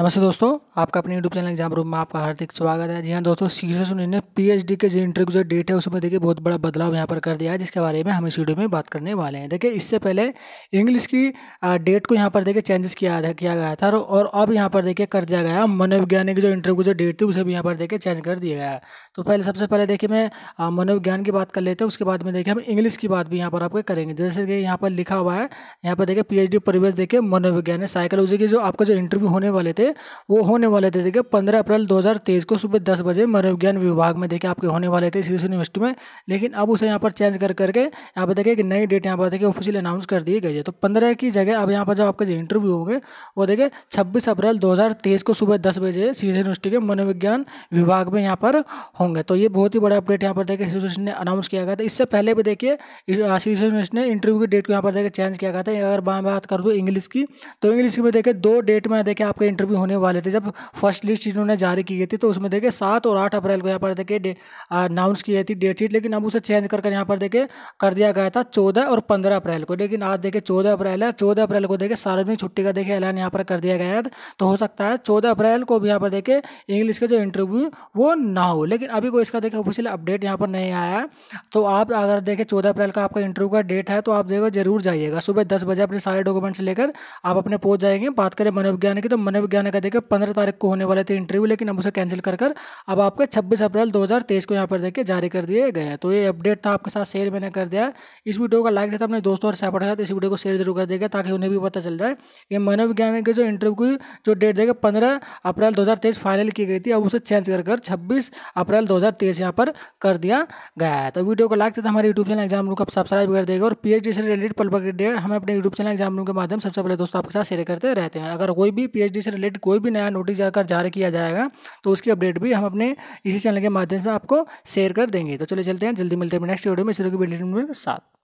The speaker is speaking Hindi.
नमस्ते दोस्तों आपका अपने यूट्यूब चैनल एग्जाम रूम में आपका हार्दिक स्वागत है जी हाँ दोस्तों सी एस ने पीएचडी के जो इंटरव्यू जो डेट है उसमें देखिए बहुत बड़ा बदलाव यहाँ पर कर दिया है जिसके बारे में हम इस वीडियो में बात करने वाले हैं देखिए इससे पहले इंग्लिश की डेट को यहाँ पर देखिए चेंजेस किया किया गया था और अब यहाँ पर देखिए कर दिया गया मनोविज्ञान की जो इंटरव्यू जो डेट थी उसे भी यहाँ पर देखिए चेंज कर दिया गया तो पहले सबसे पहले देखिए मैं मनोविज्ञान की बात कर लेते हैं उसके बाद में देखिए हम इंग्लिश की बात भी यहाँ पर आपको करेंगे जैसे कि यहाँ पर लिखा हुआ है यहाँ पर देखिए पी एच डी परिवेश देखिए मनोविज्ञान साइकोलॉजी की जो आपका जो इंटरव्यू होने वाले थे वो होने वाले थे देखिए पंद्रह अप्रैल 2023 को सुबह दस बजे मनोविज्ञान विभाग में देखिए आपके होने वाले थे शीर्ष यूनिवर्सिटी में लेकिन अब उसे यहाँ पर चेंज कर करके यहाँ पर देखिए एक नई डेट यहाँ पर देखिए ऑफिशियल अनाउंस कर दी गई है तो पंद्रह की जगह अब यहाँ पर जो आपके जो इंटरव्यू होंगे वो देखिए छब्बीस अप्रैल दो को सुबह दस बजे शीर्ष यूनिवर्सिटी के मनोविज्ञान विभाग में यहाँ पर होंगे तो ये बहुत ही बड़ा अपडेट यहाँ पर देखिए शीर्ष ने अनाउंस किया गया था इससे पहले भी देखिए शीर्ष यूनिवर्सिटी ने इंटरव्यू की डेट को यहाँ पर देखिए चेंज किया गया था अगर मैं बात कर दूँ इंग्लिश की तो इंग्लिश में देखिए दो डेट में देखिए आपके इंटरव्यू होने वाले थे जब फर्स्ट लिस्ट इन्होंने जारी की गई थी तो उसमें देखिए सात और आठ अप्रैल को यहाँ पर देखिए अनाउंस की गई थी डेट शीट लेकिन अब उसे चेंज कर यहाँ पर देखिए कर दिया गया था चौदह और पंद्रह अप्रैल को लेकिन आज देखिए चौदह अप्रैल है चौदह अप्रैल को देखिए सार्वजनिक छुट्टी का देखिए ऐलान यहाँ पर कर दिया गया है तो हो सकता है चौदह अप्रैल को भी यहाँ पर देखिए इंग्लिश का जो इंटरव्यू वो ना हो लेकिन अभी कोई इसका देखिए ऑफिशियल अपडेट यहाँ पर नहीं आया है तो आप अगर देखें चौदह अप्रैल का आपका इंटरव्यू का डेट है तो आप देखो जरूर जाइएगा सुबह दस बजे अपने सारे डॉक्यूमेंट्स लेकर आप अपने पहुंच जाएंगे बात करें मनोविज्ञान की तो मनोविज्ञान मैंने कहा देखिए पंद्रह तारीख को होने वाले थे इंटरव्यू लेकिन अब उसे कैंसिल कर कर अब आपके छब्बीस अप्रैल दो को यहाँ पर देखिए जारी कर दिए गए हैं तो ये अपडेट था आपके साथ शेयर मैंने कर दिया इस वीडियो का लाइक देता तो अपने दोस्तों और सहपाठ के साथ इस वीडियो को शेयर जरूर कर देगा ताकि उन्हें भी पता चल जाए कि मनोविज्ञान के जो इंटरव्यू की जो डेट देखिए पंद्रह अप्रैल दो फाइनल की गई थी अब उसे चेंज कर कर छब्बीस अप्रैल दो यहाँ पर कर दिया गया है तो वीडियो को लाइक देता हमारे यूट्यूब चैनल एग्जाम रूम को सब्सक्राइब कर देगा और पीएचडी से रिलेटेड पल अपडेट हमें अपने यूट्यूब चैनल एग्जाम रूम के माध्यम सबसे पहले दोस्तों आपके साथ शेयर करते रहते हैं अगर कोई भी पी से रिलेटेड रिलेटेड कोई भी नया नोटिस अगर जारी किया जाएगा तो उसकी अपडेट भी हम अपने इसी चैनल के माध्यम से आपको शेयर कर देंगे तो चले चलते हैं जल्दी मिलते हैं नेक्स्ट वीडियो में इसी की साथ